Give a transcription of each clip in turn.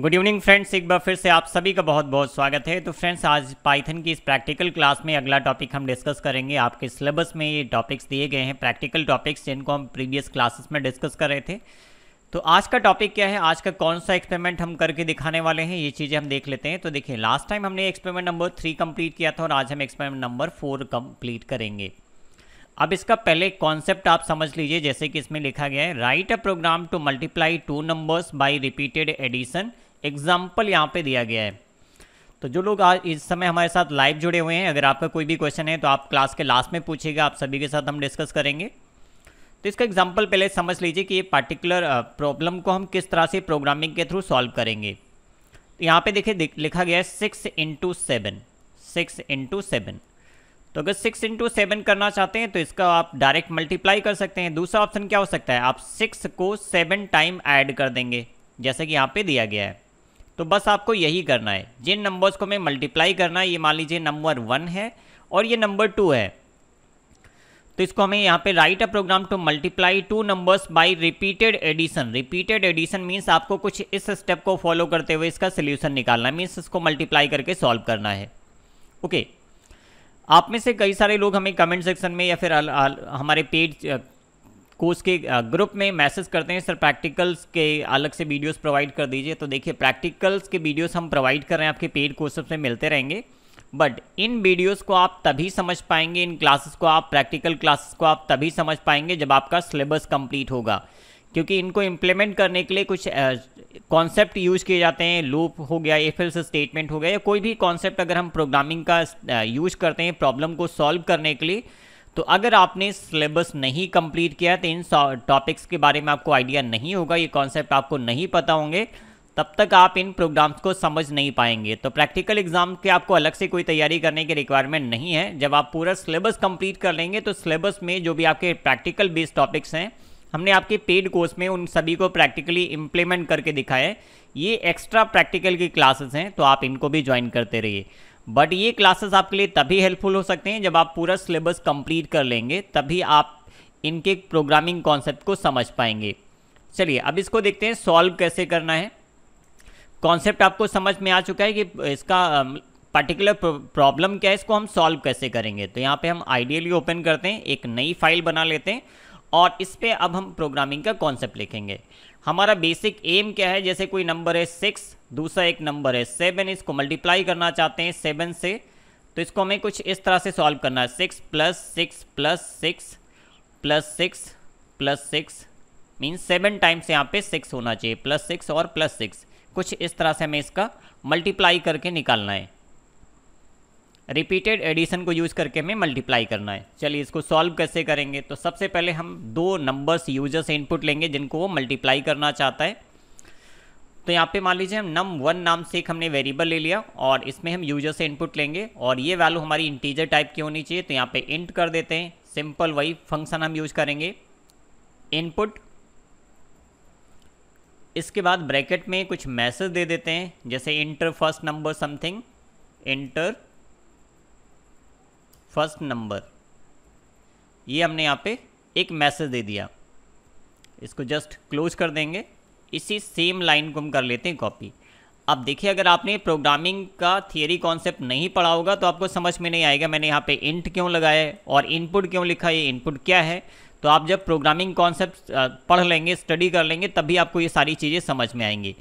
Good evening friends एक बार फिर से आप सभी का बहुत बहुत स्वागत है तो फ्रेंड्स आज पाइथन की इस प्रैक्टिकल क्लास में अगला टॉपिक हम डिस्कस करेंगे आपके सिलेबस में ये टॉपिक्स दिए गए हैं प्रैक्टिकल टॉपिक्स जिनको हम प्रीवियस क्लासेस में डिस्कस कर रहे थे तो आज का टॉपिक क्या है आज का कौन सा एक्सपेरिमेंट हम करके दिखाने वाले हैं ये चीज़ें हम देख लेते हैं तो देखिए लास्ट टाइम हमने एक्सपेरिमेंट नंबर थ्री कम्प्लीट किया था और आज हम एक्सपेरिमेंट नंबर फोर कम्प्लीट करेंगे अब इसका पहले कॉन्सेप्ट आप समझ लीजिए जैसे कि इसमें लिखा गया है write a program to multiply two numbers by repeated addition example यहाँ पे दिया गया है तो जो लोग आज इस समय हमारे साथ लाइव जुड़े हुए हैं अगर आपका कोई भी क्वेश्चन है तो आप क्लास के लास्ट में पूछिएगा आप सभी के साथ हम डिस्कस करेंगे तो इसका एग्जाम्पल पहले समझ लीजिए कि ये पार्टिकुलर प्रॉब्लम को हम किस तरह से प्रोग्रामिंग के थ्रू सॉल्व करेंगे तो यहाँ पे देखिए लिखा गया है six into seven six into seven तो अगर सिक्स इंटू सेवन करना चाहते हैं तो इसका आप डायरेक्ट मल्टीप्लाई कर सकते हैं दूसरा ऑप्शन क्या हो सकता है आप सिक्स को सेवन टाइम ऐड कर देंगे जैसे कि यहाँ पे दिया गया है तो बस आपको यही करना है जिन नंबर्स को हमें मल्टीप्लाई करना है ये मान लीजिए नंबर वन है और ये नंबर टू है तो इसको हमें यहाँ पे write a program to multiply two numbers by repeated addition repeated addition means आपको कुछ इस स्टेप को फॉलो करते हुए इसका सोल्यूशन निकालना है मीन्स इसको मल्टीप्लाई करके सॉल्व करना है ओके okay. आप में से कई सारे लोग हमें कमेंट सेक्शन में या फिर आल, आल, हमारे पेज कोर्स के ग्रुप में मैसेज करते हैं सर प्रैक्टिकल्स के अलग से वीडियोस प्रोवाइड कर दीजिए तो देखिए प्रैक्टिकल्स के वीडियोस हम प्रोवाइड कर रहे हैं आपके पेड कोर्स में मिलते रहेंगे बट इन वीडियोस को आप तभी समझ पाएंगे इन क्लासेस को आप प्रैक्टिकल क्लासेस को आप तभी समझ पाएंगे जब आपका सिलेबस कंप्लीट होगा क्योंकि इनको इम्प्लीमेंट करने के लिए कुछ कॉन्सेप्ट यूज़ किए जाते हैं लूप हो गया एफ एल्स स्टेटमेंट हो गया या कोई भी कॉन्सेप्ट अगर हम प्रोग्रामिंग का यूज करते हैं प्रॉब्लम को सॉल्व करने के लिए तो अगर आपने सिलेबस नहीं कंप्लीट किया तो इन टॉपिक्स के बारे में आपको आइडिया नहीं होगा ये कॉन्सेप्ट आपको नहीं पता होंगे तब तक आप इन प्रोग्राम्स को समझ नहीं पाएंगे तो प्रैक्टिकल एग्जाम के आपको अलग से कोई तैयारी करने की रिक्वायरमेंट नहीं है जब आप पूरा सिलेबस कंप्लीट कर लेंगे तो सिलेबस में जो भी आपके प्रैक्टिकल बेस्ड टॉपिक्स हैं हमने आपके पेड कोर्स में उन सभी को प्रैक्टिकली इम्प्लीमेंट करके दिखा है ये एक्स्ट्रा प्रैक्टिकल की क्लासेस हैं तो आप इनको भी ज्वाइन करते रहिए बट ये क्लासेस आपके लिए तभी हेल्पफुल हो सकते हैं जब आप पूरा सिलेबस कंप्लीट कर लेंगे तभी आप इनके प्रोग्रामिंग कॉन्सेप्ट को समझ पाएंगे चलिए अब इसको देखते हैं सॉल्व कैसे करना है कॉन्सेप्ट आपको समझ में आ चुका है कि इसका पर्टिकुलर प्रॉब्लम क्या है इसको हम सॉल्व कैसे करेंगे तो यहाँ पे हम आइडियली ओपन करते हैं एक नई फाइल बना लेते हैं और इस पर अब हम प्रोग्रामिंग का कॉन्सेप्ट लिखेंगे हमारा बेसिक एम क्या है जैसे कोई नंबर है सिक्स दूसरा एक नंबर है सेवन इसको मल्टीप्लाई करना चाहते हैं सेवन से तो इसको हमें कुछ इस तरह से सॉल्व करना है six plus six plus six plus six plus six means seven times यहाँ पे सिक्स होना चाहिए प्लस सिक्स और प्लस सिक्स कुछ इस तरह से हमें इसका मल्टीप्लाई करके निकालना है रिपीटेड एडिशन को यूज़ करके हमें मल्टीप्लाई करना है चलिए इसको सॉल्व कैसे करेंगे तो सबसे पहले हम दो नंबर्स यूजर से इनपुट लेंगे जिनको वो मल्टीप्लाई करना चाहता है तो यहाँ पे मान लीजिए हम नम वन नाम से एक हमने वेरिएबल ले लिया और इसमें हम यूजर से इनपुट लेंगे और ये वैल्यू हमारी इंटीजर टाइप की होनी चाहिए तो यहाँ पे इंट कर देते हैं सिंपल वही फंक्शन हम यूज करेंगे इनपुट इसके बाद ब्रैकेट में कुछ मैसेज दे देते हैं जैसे enter first number something enter first number ये हमने यहाँ पे एक मैसेज दे दिया इसको जस्ट क्लोज कर देंगे इसी सेम लाइन को हम कर लेते हैं कॉपी अब देखिए अगर आपने प्रोग्रामिंग का थियोरी कॉन्सेप्ट नहीं पढ़ा होगा तो आपको समझ में नहीं आएगा मैंने यहाँ पे इंट क्यों लगाया और इनपुट क्यों लिखा है इनपुट क्या है तो आप जब प्रोग्रामिंग कॉन्सेप्ट पढ़ लेंगे स्टडी कर लेंगे तभी आपको ये सारी चीज़ें समझ में आएंगी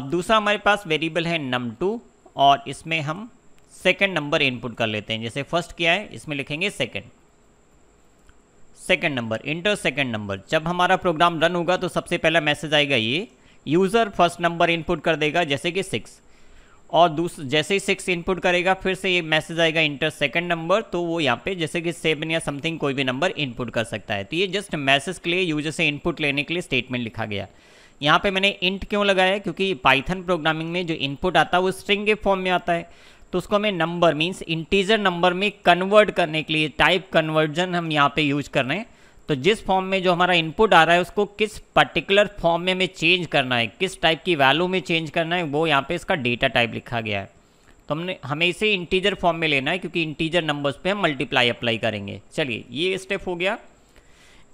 अब दूसरा हमारे पास वेरिएबल है नम टू और इसमें हम सेकेंड नंबर इनपुट कर लेते हैं जैसे फर्स्ट क्या है इसमें लिखेंगे second second number enter second number जब हमारा प्रोग्राम रन होगा तो सबसे पहला मैसेज आएगा ये यूज़र फर्स्ट नंबर इनपुट कर देगा जैसे कि सिक्स और दूसरा जैसे ही सिक्स इनपुट करेगा फिर से ये मैसेज आएगा इंटर सेकेंड नंबर तो वो यहाँ पे जैसे कि सेवन या समथिंग कोई भी नंबर इनपुट कर सकता है तो ये जस्ट मैसेज के लिए यूजर से इनपुट लेने के लिए स्टेटमेंट लिखा गया यहाँ पे मैंने इंट क्यों लगाया क्योंकि पाइथन प्रोग्रामिंग में जो इनपुट आता है वो स्ट्रिंग के फॉर्म में आता है तो उसको हमें नंबर मीन्स इंटीजर नंबर में कन्वर्ट करने के लिए टाइप कन्वर्जन हम यहाँ पे यूज कर रहे हैं तो जिस फॉर्म में जो हमारा इनपुट आ रहा है उसको किस पर्टिकुलर फॉर्म में हमें चेंज करना है किस टाइप की वैल्यू में चेंज करना है वो यहाँ पे इसका डेटा टाइप लिखा गया है तो हमने हमें इसे इंटीजर फॉर्म में लेना है क्योंकि इंटीजर नंबर्स पे हम मल्टीप्लाई अप्लाई करेंगे चलिए ये स्टेप हो गया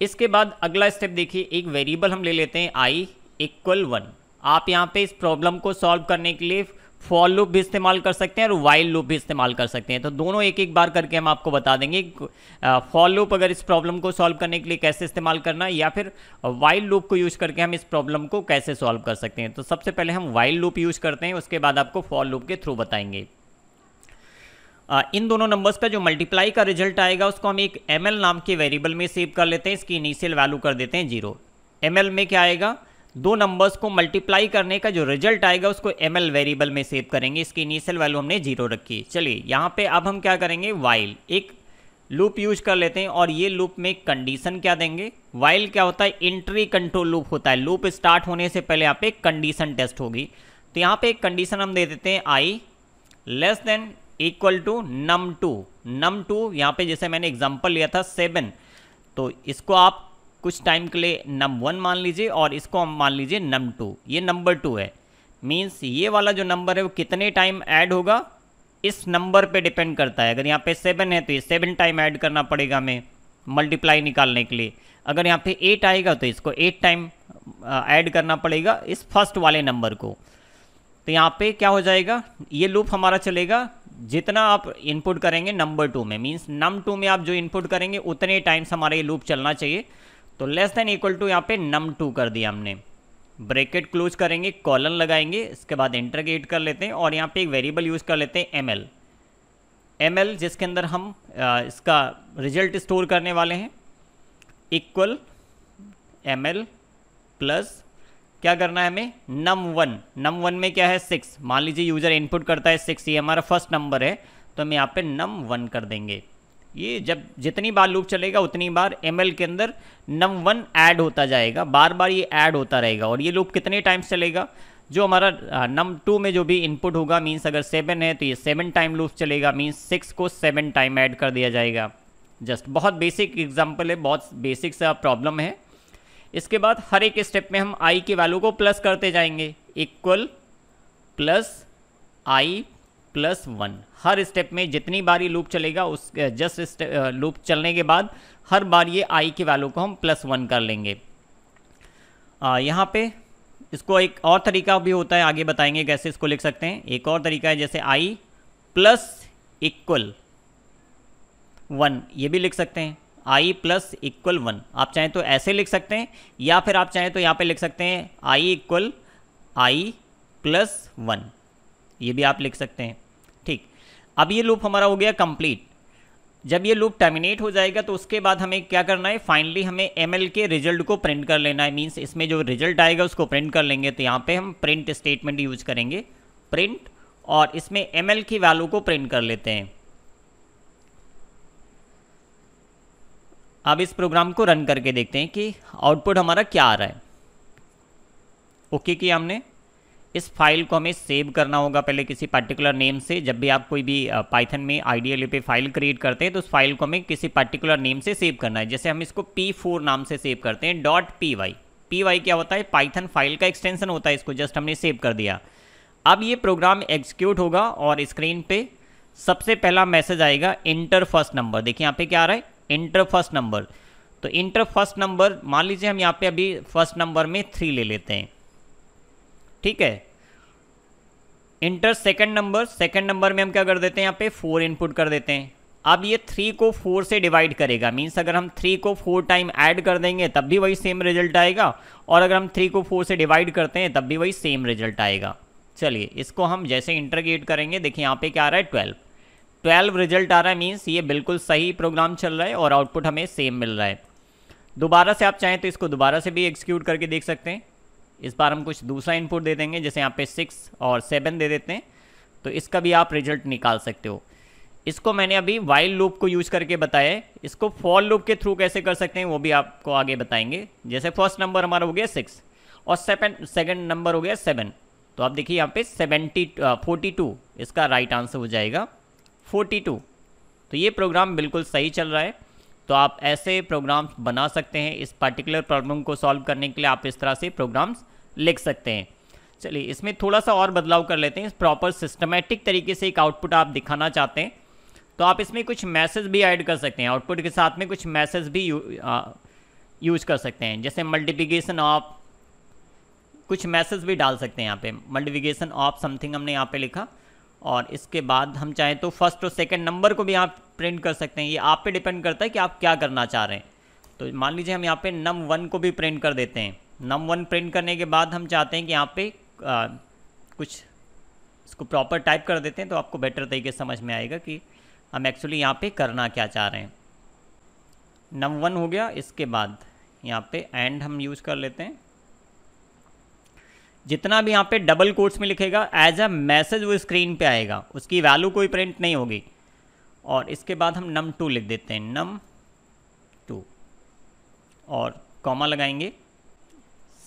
इसके बाद अगला स्टेप देखिए एक वेरिएबल हम ले लेते हैं आई इक्वल वन आप यहाँ पे इस प्रॉब्लम को सॉल्व करने के लिए फॉल लूप भी इस्तेमाल कर सकते हैं और वाइल लूप भी इस्तेमाल कर सकते हैं तो दोनों एक एक बार करके हम आपको बता देंगे फॉल लूप अगर इस प्रॉब्लम को सॉल्व करने के लिए कैसे इस्तेमाल करना या फिर वाइल लूप को यूज़ करके हम इस प्रॉब्लम को कैसे सॉल्व कर सकते हैं तो सबसे पहले हम वाइल लूप यूज़ करते हैं उसके बाद आपको फॉल लूप के थ्रू बताएंगे इन दोनों नंबर्स का जो मल्टीप्लाई का रिजल्ट आएगा उसको हम एक एम नाम के वेरिएबल में सेव कर लेते हैं इसकी इनिशियल वैल्यू कर देते हैं जीरो एम में क्या आएगा दो नंबर्स को मल्टीप्लाई करने का जो रिजल्ट आएगा उसको एम वेरिएबल में सेव करेंगे इसकी इनिशियल वैल्यू हमने जीरो रखी चलिए यहाँ पे अब हम क्या करेंगे वाइल एक लूप यूज कर लेते हैं और ये लूप में कंडीशन क्या देंगे वाइल क्या होता है इंट्री कंट्रोल लूप होता है लूप स्टार्ट होने से पहले यहाँ पे कंडीशन टेस्ट होगी तो यहाँ पे एक कंडीशन हम दे देते हैं i less than equal to num two num two यहाँ पे जैसे मैंने एग्जाम्पल लिया था सेवन तो इसको आप कुछ टाइम के लिए नम वन मान लीजिए और इसको हम मान लीजिए नम टू ये नंबर टू है मीन्स ये वाला जो नंबर है वो कितने टाइम ऐड होगा इस नंबर पे डिपेंड करता है अगर यहाँ पे सेवन है तो ये सेवन टाइम ऐड करना पड़ेगा हमें मल्टीप्लाई निकालने के लिए अगर यहाँ पे एट आएगा तो इसको एट टाइम ऐड करना पड़ेगा इस फर्स्ट वाले नंबर को तो यहाँ पे क्या हो जाएगा ये लूप हमारा चलेगा जितना आप इनपुट करेंगे नंबर टू में मीन्स नम टू में आप जो इनपुट करेंगे उतने टाइम्स हमारा ये लूप चलना चाहिए तो लेस देन इक्वल टू यहाँ पे नम टू कर दिया हमने ब्रेकेट क्लोज करेंगे कॉलन लगाएंगे इसके बाद इंटरगेट कर लेते हैं और यहाँ पे एक वेरिएबल यूज़ कर लेते हैं एम एल एम एल जिसके अंदर हम आ, इसका रिजल्ट स्टोर करने वाले हैं इक्वल एम एल प्लस क्या करना है हमें नम वन नम वन में क्या है सिक्स मान लीजिए यूज़र इनपुट करता है सिक्स ये हमारा फर्स्ट नंबर है तो हम यहाँ पे नम वन कर देंगे ये जब जितनी बार लूप चलेगा उतनी बार एम के अंदर नम वन ऐड होता जाएगा बार बार ये ऐड होता रहेगा और ये लूप कितने टाइम्स चलेगा जो हमारा नम टू में जो भी इनपुट होगा मीन्स अगर सेवन है तो ये सेवन टाइम लूप चलेगा मीन्स सिक्स को सेवन टाइम ऐड कर दिया जाएगा जस्ट बहुत बेसिक एग्जाम्पल है बहुत बेसिक सा प्रॉब्लम है इसके बाद हर एक स्टेप में हम आई के वैल्यू को प्लस करते जाएंगे equal plus i plus one हर स्टेप में जितनी बार ये लूप चलेगा उस जस्ट स्टेप लूप चलने के बाद हर बार ये आई की वैल्यू को हम प्लस वन कर लेंगे आ, यहाँ पे इसको एक और तरीका भी होता है आगे बताएंगे कैसे इसको लिख सकते हैं एक और तरीका है जैसे आई प्लस इक्वल वन ये भी लिख सकते हैं आई प्लस इक्वल वन आप चाहें तो ऐसे लिख सकते हैं या फिर आप चाहें तो यहाँ पे लिख सकते हैं i equal i plus one ये भी आप लिख सकते हैं ठीक अब ये लूप हमारा हो गया कंप्लीट जब ये लूप टर्मिनेट हो जाएगा तो उसके बाद हमें क्या करना है फाइनली हमें एम के रिजल्ट को प्रिंट कर लेना है मीन्स इसमें जो रिजल्ट आएगा उसको प्रिंट कर लेंगे तो यहाँ पे हम प्रिंट स्टेटमेंट यूज करेंगे प्रिंट और इसमें एम की वैल्यू को प्रिंट कर लेते हैं अब इस प्रोग्राम को रन करके देखते हैं कि आउटपुट हमारा क्या आ रहा है ओके किया हमने इस फाइल को हमें सेव करना होगा पहले किसी पर्टिकुलर नेम से जब भी आप कोई भी पाइथन में आइडियल पे फाइल क्रिएट करते हैं तो उस फाइल को हमें किसी पर्टिकुलर नेम से सेव करना है जैसे हम इसको पी फोर नाम से सेव करते हैं dot P Y P Y क्या होता है पाइथन फाइल का एक्सटेंशन होता है इसको जस्ट हमने सेव कर दिया अब ये प्रोग्राम एग्जीक्यूट होगा और स्क्रीन पर सबसे पहला मैसेज आएगा इंटर फर्स्ट नंबर देखिए यहाँ पे क्या आ रहा है इंटर फर्स्ट नंबर तो इंटर फर्स्ट नंबर मान लीजिए हम यहाँ पे अभी फर्स्ट नंबर में थ्री ले लेते हैं ठीक है enter second number second number में हम क्या कर देते हैं यहाँ पे फोर इनपुट कर देते हैं अब ये थ्री को फोर से डिवाइड करेगा मीन्स अगर हम थ्री को फोर टाइम ऐड कर देंगे तब भी वही सेम रिजल्ट आएगा और अगर हम थ्री को फोर से डिवाइड करते हैं तब भी वही सेम रिजल्ट आएगा चलिए इसको हम जैसे इंटरगेट करेंगे देखिए यहाँ पे क्या आ रहा है ट्वेल्व ट्वेल्व रिजल्ट आ रहा है मीन्स ये बिल्कुल सही प्रोग्राम चल रहा है और आउटपुट हमें सेम मिल रहा है दोबारा से आप चाहें तो इसको दोबारा से भी एक्सिक्यूट करके देख सकते हैं इस बार हम कुछ दूसरा इनपुट दे देंगे जैसे यहाँ पे सिक्स और सेवन दे देते हैं तो इसका भी आप रिजल्ट निकाल सकते हो इसको मैंने अभी वाइल्ड लूप को यूज करके बताया है इसको फॉल लूप के थ्रू कैसे कर सकते हैं वो भी आपको आगे बताएंगे जैसे फर्स्ट नंबर हमारा हो गया सिक्स और सेवन सेकेंड नंबर हो गया सेवन तो आप देखिए यहाँ पे सेवेंटी फोर्टी टू इसका राइट आंसर हो जाएगा फोर्टी टू तो ये प्रोग्राम बिल्कुल सही चल रहा है तो आप ऐसे प्रोग्राम्स बना सकते हैं इस पर्टिकुलर प्रॉब्लम को सॉल्व करने के लिए आप इस तरह से प्रोग्राम्स लिख सकते हैं चलिए इसमें थोड़ा सा और बदलाव कर लेते हैं प्रॉपर सिस्टमेटिक तरीके से एक आउटपुट आप दिखाना चाहते हैं तो आप इसमें कुछ मैसेज भी ऐड कर सकते हैं आउटपुट के साथ में कुछ मैसेज भी यू, आ, यूज कर सकते हैं जैसे मल्टीप्लिकेशन ऑफ कुछ मैसेज भी डाल सकते हैं यहाँ पे मल्टीप्लिकेशन ऑफ समथिंग हमने यहाँ पे लिखा और इसके बाद हम चाहें तो फर्स्ट और सेकंड नंबर को भी आप प्रिंट कर सकते हैं ये आप पे डिपेंड करता है कि आप क्या करना चाह रहे हैं तो मान लीजिए हम यहाँ पे नम वन को भी प्रिंट कर देते हैं नम वन प्रिंट करने के बाद हम चाहते हैं कि यहाँ पे आ, कुछ इसको प्रॉपर टाइप कर देते हैं तो आपको बेटर तरीके से समझ में आएगा कि हम एक्चुअली यहाँ पे करना क्या चाह रहे हैं नम वन हो गया इसके बाद यहाँ पे एंड हम यूज़ कर लेते हैं जितना भी यहाँ पे डबल कोर्स में लिखेगा एज अ मैसेज वो स्क्रीन पे आएगा उसकी वैल्यू कोई प्रिंट नहीं होगी और इसके बाद हम नम टू लिख देते हैं नम टू और कॉमा लगाएंगे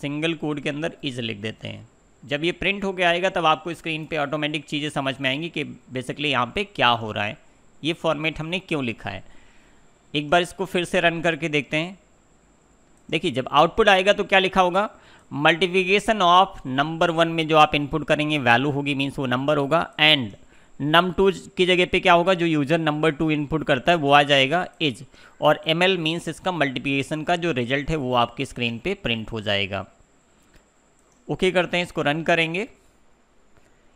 सिंगल कोड के अंदर इज लिख देते हैं जब ये प्रिंट होके आएगा तब आपको स्क्रीन पे ऑटोमेटिक चीज़ें समझ में आएंगी कि बेसिकली यहाँ पे क्या हो रहा है ये फॉर्मेट हमने क्यों लिखा है एक बार इसको फिर से रन करके देखते हैं देखिए जब आउटपुट आएगा तो क्या लिखा होगा मल्टीप्लीकेशन ऑफ नंबर वन में जो आप इनपुट करेंगे वैल्यू होगी मीन्स वो नंबर होगा एंड नम टू की जगह पे क्या होगा जो यूजर नंबर टू इनपुट करता है वो आ जाएगा इज और एम एल मीन्स इसका मल्टीप्लीकेशन का जो रिजल्ट है वो आपकी स्क्रीन पे प्रिंट हो जाएगा ओके okay, करते हैं इसको रन करेंगे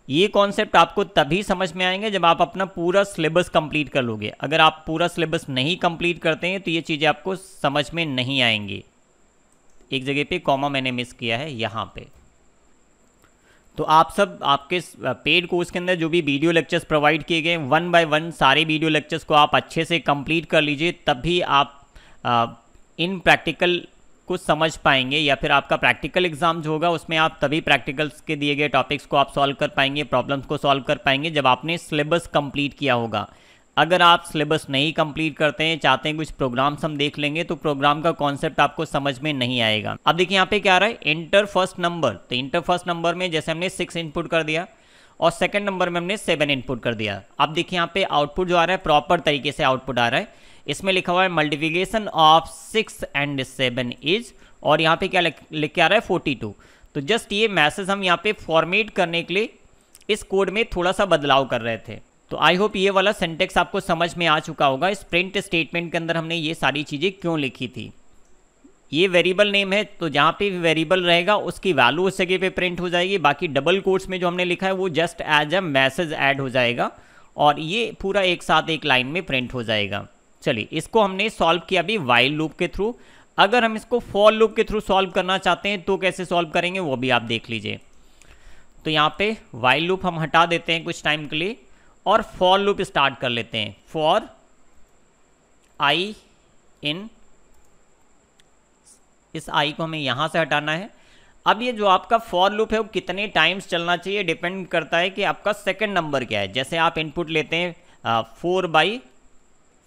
ये कॉन्सेप्ट आपको तभी समझ में आएंगे जब आप अपना पूरा सिलेबस कंप्लीट कर लोगे अगर आप पूरा सिलेबस नहीं कंप्लीट करते हैं तो ये चीज़ें आपको समझ में नहीं आएंगी एक जगह पे कॉमा मैंने मिस किया है यहाँ पे तो आप सब आपके पेड कोर्स के अंदर जो भी वीडियो लेक्चर्स प्रोवाइड किए गए वन बाय वन सारे वीडियो लेक्चर्स को आप अच्छे से कंप्लीट कर लीजिए तब भी आप आ, इन प्रैक्टिकल को समझ पाएंगे या फिर आपका प्रैक्टिकल एग्जाम जो होगा उसमें आप तभी प्रैक्टिकल्स के दिए गए टॉपिक्स को आप सॉल्व कर पाएंगे प्रॉब्लम्स को सॉल्व कर पाएंगे जब आपने सिलेबस कंप्लीट किया होगा अगर आप सिलेबस नहीं कंप्लीट करते हैं चाहते हैं कुछ प्रोग्राम्स हम देख लेंगे तो प्रोग्राम का कॉन्सेप्ट आपको समझ में नहीं आएगा अब देखिए यहाँ पे क्या आ रहा है इंटर फर्स्ट नंबर तो इंटर फर्स्ट नंबर में जैसे हमने सिक्स इनपुट कर दिया और सेकंड नंबर में हमने सेवन इनपुट कर दिया अब देखिए यहाँ पे आउटपुट जो आ रहा है प्रॉपर तरीके से आउटपुट आ रहा है इसमें लिखा हुआ है multiplication of six and seven is और यहाँ पे क्या लिख के आ रहा है फोर्टी टू तो जस्ट ये मैसेज हम यहाँ पे फॉर्मेट करने के लिए इस कोड में थोड़ा सा बदलाव कर रहे थे तो आई होप ये वाला सेंटेक्स आपको समझ में आ चुका होगा इस प्रिंट स्टेटमेंट के अंदर हमने ये सारी चीज़ें क्यों लिखी थी ये वेरिएबल नेम है तो जहाँ पे वेरिएबल रहेगा उसकी वैल्यू उस जगह पे प्रिंट हो जाएगी बाकी डबल कोर्स में जो हमने लिखा है वो just as a message add हो जाएगा और ये पूरा एक साथ एक लाइन में प्रिंट हो जाएगा चलिए इसको हमने सॉल्व किया अभी वाइल लूप के थ्रू अगर हम इसको फॉल लूप के थ्रू सॉल्व करना चाहते हैं तो कैसे सॉल्व करेंगे वो भी आप देख लीजिए तो यहाँ पे वाइल लूप हम हटा देते हैं कुछ टाइम के लिए और फॉर लूप स्टार्ट कर लेते हैं फॉर आई इन इस आई को हमें यहां से हटाना है अब ये जो आपका फॉर लूप है वो कितने टाइम्स चलना चाहिए डिपेंड करता है कि आपका सेकेंड नंबर क्या है जैसे आप इनपुट लेते हैं four by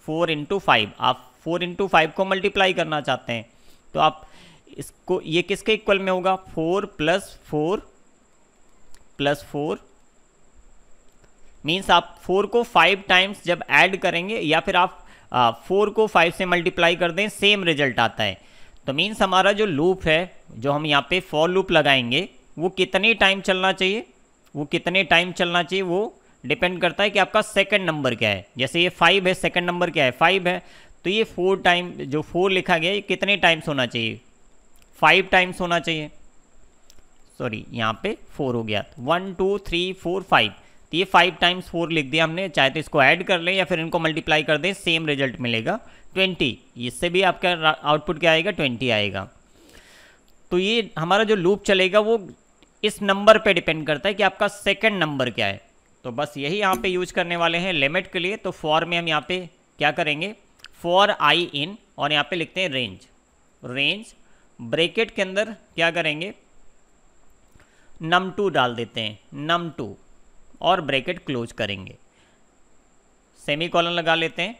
four into five आप फोर इंटू फाइव को मल्टीप्लाई करना चाहते हैं तो आप इसको ये किसके इक्वल में होगा four plus four plus four means आप फोर को फाइव टाइम्स जब ऐड करेंगे या फिर आप फोर को फाइव से मल्टीप्लाई कर दें सेम रिजल्ट आता है तो मीन्स हमारा जो लूप है जो हम यहाँ पे फॉर लूप लगाएंगे वो कितने टाइम चलना चाहिए वो कितने टाइम चलना चाहिए वो डिपेंड करता है कि आपका सेकंड नंबर क्या है जैसे ये फाइव है सेकंड नंबर क्या है फाइव है तो ये फोर टाइम जो फोर लिखा गया ये कितने टाइम्स होना चाहिए फाइव टाइम्स होना चाहिए सॉरी यहाँ पे फोर हो गया one two three four five तो ये फाइव टाइम्स फोर लिख दिया हमने चाहे तो इसको ऐड कर लें या फिर इनको मल्टीप्लाई कर दें सेम रिजल्ट मिलेगा ट्वेंटी इससे भी आपका आउटपुट क्या आएगा ट्वेंटी आएगा तो ये हमारा जो लूप चलेगा वो इस नंबर पे डिपेंड करता है कि आपका सेकंड नंबर क्या है तो बस यही यहाँ पे यूज करने वाले हैं लिमिट के लिए तो फॉर में हम यहाँ पे क्या करेंगे फॉर आई इन और यहाँ पे लिखते हैं रेंज रेंज ब्रेकेट के अंदर क्या करेंगे नम टू डाल देते हैं नम टू और ब्रैकेट क्लोज करेंगे सेमी कॉलन लगा लेते हैं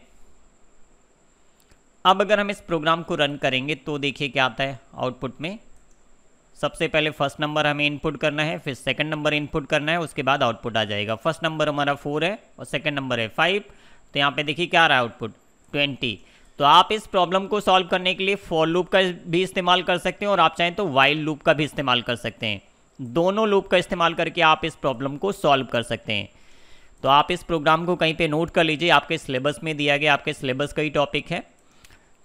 अब अगर हम इस प्रोग्राम को रन करेंगे तो देखिए क्या आता है आउटपुट में सबसे पहले फर्स्ट नंबर हमें इनपुट करना है फिर सेकंड नंबर इनपुट करना है उसके बाद आउटपुट आ जाएगा फर्स्ट नंबर हमारा फोर है और सेकंड नंबर है फाइव तो यहाँ पे देखिए क्या आ रहा है आउटपुट ट्वेंटी तो आप इस प्रॉब्लम को सॉल्व करने के लिए फॉर लूप का भी इस्तेमाल कर सकते हैं और आप चाहें तो वाइल्ड लूप का भी इस्तेमाल कर सकते हैं दोनों लूप का इस्तेमाल करके आप इस प्रॉब्लम को सॉल्व कर सकते हैं तो आप इस प्रोग्राम को कहीं पे नोट कर लीजिए आपके सिलेबस में दिया गया आपके सिलेबस का ही टॉपिक है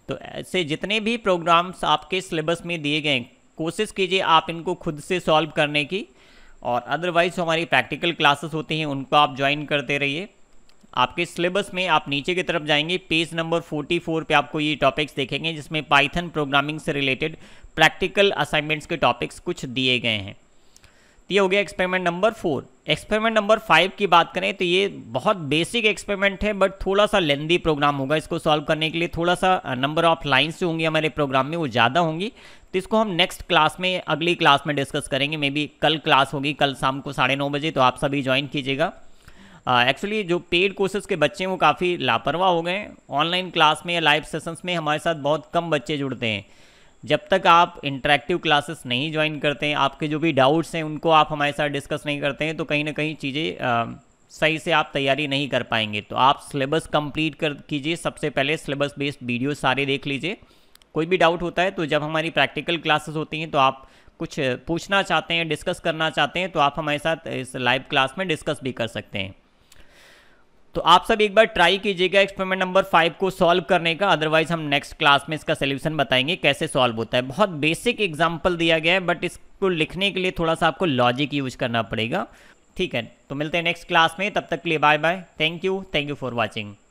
तो ऐसे जितने भी प्रोग्राम्स आपके सिलेबस में दिए गए कोशिश कीजिए आप इनको खुद से सॉल्व करने की और अदरवाइज़ हमारी प्रैक्टिकल क्लासेस होती हैं उनको आप ज्वाइन करते रहिए आपके सिलेबस में आप नीचे की तरफ जाएंगे पेज नंबर 44 पे आपको ये टॉपिक्स देखेंगे जिसमें पाइथन प्रोग्रामिंग से रिलेटेड प्रैक्टिकल असाइनमेंट्स के टॉपिक्स कुछ दिए गए हैं तो ये हो गया experiment number four experiment number five की बात करें तो ये बहुत बेसिक एक्सपेरिमेंट है बट थोड़ा सा लेंदी प्रोग्राम होगा इसको सॉल्व करने के लिए थोड़ा सा नंबर ऑफ लाइन्स जो होंगी हमारे प्रोग्राम में वो ज़्यादा होंगी तो इसको हम नेक्स्ट क्लास में अगली क्लास में डिस्कस करेंगे मे बी कल क्लास होगी कल शाम को साढ़े नौ बजे तो आप सभी ज्वाइन कीजिएगा एक्चुअली uh, जो पेड कोर्सेज के बच्चे हैं वो काफ़ी लापरवाह हो गए हैं ऑनलाइन क्लास में या लाइव सेशंस में हमारे साथ बहुत कम बच्चे जुड़ते हैं जब तक आप इंटरेक्टिव क्लासेस नहीं ज्वाइन करते हैं आपके जो भी डाउट्स हैं उनको आप हमारे साथ डिस्कस नहीं करते हैं तो कहीं ना कहीं चीज़ें सही से आप तैयारी नहीं कर पाएंगे तो आप सिलेबस कंप्लीट कर कीजिए सबसे पहले सिलेबस बेस्ड वीडियो सारे देख लीजिए कोई भी डाउट होता है तो जब हमारी प्रैक्टिकल क्लासेस होती हैं तो आप कुछ पूछना चाहते हैं डिस्कस करना चाहते हैं तो आप हमारे साथ इस लाइव क्लास में डिस्कस भी कर सकते हैं तो आप सब एक बार ट्राई कीजिएगा एक्सपेरिमेंट नंबर फाइव को सॉल्व करने का अदरवाइज हम नेक्स्ट क्लास में इसका सोल्यूशन बताएंगे कैसे सॉल्व होता है बहुत बेसिक एग्जाम्पल दिया गया है बट इसको लिखने के लिए थोड़ा सा आपको लॉजिक यूज करना पड़ेगा ठीक है तो मिलते हैं नेक्स्ट क्लास में तब तक के लिए bye bye thank you thank you for watching